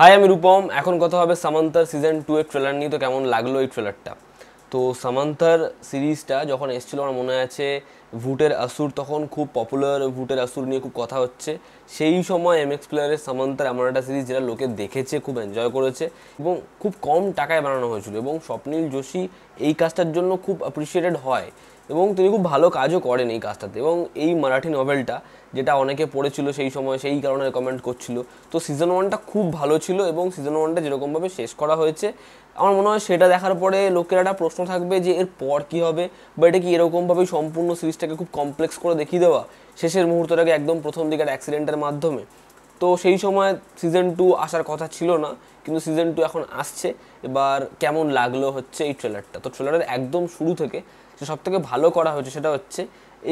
high আমি রূপম এখন কথা হবে সামান্তার সিজন টু এর ট্রেলার নিয়ে তো কেমন লাগলো এই ট্রেলারটা তো সামান্তার সিরিজটা যখন এসেছিলো আমার মনে আছে ভুটের আসুর তখন খুব পপুলার ভুটের আসুর নিয়ে খুব কথা হচ্ছে সেই সময় এম এক্স প্লেয়ারের সামান্তার এমন একটা সিরিজ যেটা লোকে দেখেছে খুব এনজয় করেছে এবং খুব কম টাকায় বানানো হয়েছিল এবং স্বপ্নীল যোশী এই কাজটার জন্য খুব অ্যাপ্রিসিয়েটেড হয় এবং তিনি খুব ভালো কাজও করেন এই কাজটাতে এবং এই মারাঠি নভেলটা যেটা অনেকে পড়েছিল সেই সময় সেই কারণে রেকমেন্ড করছিল তো সিজন ওয়ানটা খুব ভালো ছিল এবং সিজন ওয়ানটা যেরকমভাবে শেষ করা হয়েছে আমার মনে হয় সেটা দেখার পরে লোকের একটা প্রশ্ন থাকবে যে এর পর কী হবে বা এটা কি এরকমভাবেই সম্পূর্ণ সিরিজটাকে খুব কমপ্লেক্স করে দেখিয়ে দেওয়া শেষের মুহূর্তটাকে একদম প্রথম দিকের অ্যাক্সিডেন্টের মাধ্যমে তো সেই সময় সিজন টু আসার কথা ছিল না কিন্তু সিজন টু এখন আসছে এবার কেমন লাগলো হচ্ছে এই ট্রেলারটা তো ট্রেলারের একদম শুরু থেকে যে সব থেকে ভালো করা হয়েছে সেটা হচ্ছে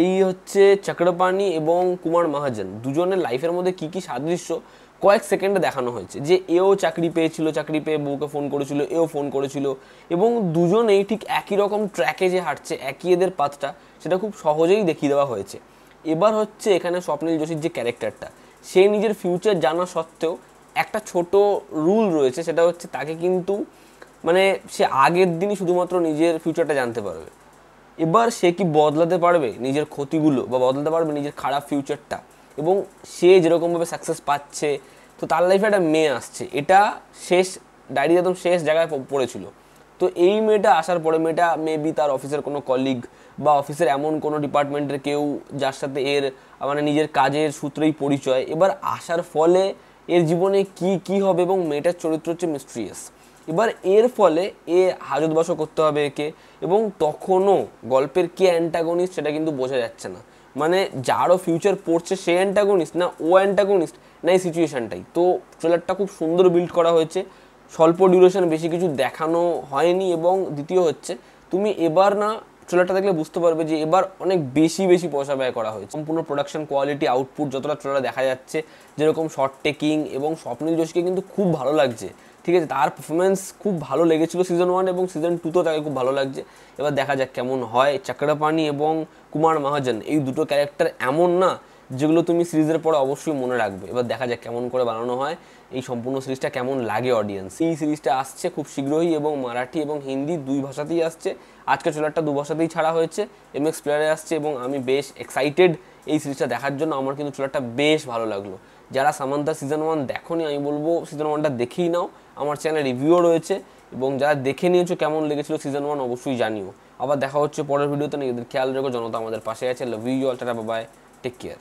এই হচ্ছে চক্রপাণি এবং কুমার মহাজন দুজনের লাইফের মধ্যে কী কী সাদৃশ্য কয়েক সেকেন্ডে দেখানো হয়েছে যে এও চাকরি পেয়েছিল চাকরি পেয়ে বউকে ফোন করেছিল এও ফোন করেছিল এবং দুজনেই ঠিক একই রকম ট্র্যাকে যে হাঁটছে একই এদের পাথটা সেটা খুব সহজেই দেখিয়ে দেওয়া হয়েছে এবার হচ্ছে এখানে স্বপ্নীল যোশীর যে ক্যারেক্টারটা সে নিজের ফিউচার জানা সত্ত্বেও একটা ছোট রুল রয়েছে সেটা হচ্ছে তাকে কিন্তু মানে সে আগের দিনই শুধুমাত্র নিজের ফিউচারটা জানতে পারবে এবার সে কি বদলাতে পারবে নিজের ক্ষতিগুলো বা বদলাতে পারবে নিজের খারাপ ফিউচারটা এবং সে যেরকমভাবে সাকসেস পাচ্ছে তো তার লাইফে একটা মেয়ে আসছে এটা শেষ ডায়েরি একদম শেষ জায়গায় পড়েছিল তো এই মেয়েটা আসার পরে মেয়েটা মেবি তার অফিসের কোনো কলিগ বা অফিসের এমন কোনো ডিপার্টমেন্টের কেউ যার সাথে এর মানে নিজের কাজের সূত্রেই পরিচয় এবার আসার ফলে এর জীবনে কি কি হবে এবং মেয়েটার চরিত্র হচ্ছে মিস্ট্রিয়াস এবার এর ফলে এ হাজতবাসও করতে হবে একে এবং তখনও গল্পের কে অ্যান্টাগনিস্ট সেটা কিন্তু বোঝা যাচ্ছে না মানে যারও ফিউচার পড়ছে সে অ্যান্টাগনিস্ট না ও অ্যান্টাগনিস্ট না এই সিচুয়েশানটাই তো ট্রেলারটা খুব সুন্দর বিল্ড করা হয়েছে স্বল্প ডিউরেশন বেশি কিছু দেখানো হয়নি এবং দ্বিতীয় হচ্ছে তুমি এবার না ট্রেলারটা দেখলে বুঝতে পারবে যে এবার অনেক বেশি বেশি পয়সা ব্যয় করা হয়েছে সম্পূর্ণ প্রোডাকশন কোয়ালিটি আউটপুট যতটা ট্রেলার দেখা যাচ্ছে যেরকম শর্ট টেকিং এবং স্বপ্নীল জোশকে কিন্তু খুব ভালো লাগছে ঠিক আছে তার পারফরমেন্স খুব ভালো লেগেছিল সিজন ওয়ান এবং সিজন টুতেও তাকে খুব ভালো লাগছে এবার দেখা যাক কেমন হয় চক্রাপানি এবং কুমার মহাজন এই দুটো ক্যারেক্টার এমন না যেগুলো তুমি সিরিজের পরে অবশ্যই মনে রাখবে এবার দেখা যাক কেমন করে বানানো হয় এই সম্পূর্ণ সিরিজটা কেমন লাগে অডিয়েন্স এই সিরিজটা আসছে খুব শীঘ্রই এবং মারাঠি এবং হিন্দি দুই ভাষাতেই আসছে আজকে ট্রেলারটা দু ভাষাতেই ছাড়া হয়েছে এক্স প্লেয়ারে আসছে এবং আমি বেশ এক্সাইটেড এই সিরিজটা দেখার জন্য আমার কিন্তু ট্রেলারটা বেশ ভালো লাগলো যারা সামান্তা সিজন ওয়ান দেখোনি আমি বলবো সিজন ওয়ানটা দেখেই নাও আমার চ্যানেল রিভিউও রয়েছে এবং যারা দেখে নিয়েছো কেমন লেগেছিল সিজন ওয়ান অবশ্যই জানিও আবার দেখা হচ্ছে পরের ভিডিওতে নিজেদের খেয়াল রেখো জনতা আমাদের পাশে আছে লাভ ইউ অল টাটা বাবায় টেক কেয়ার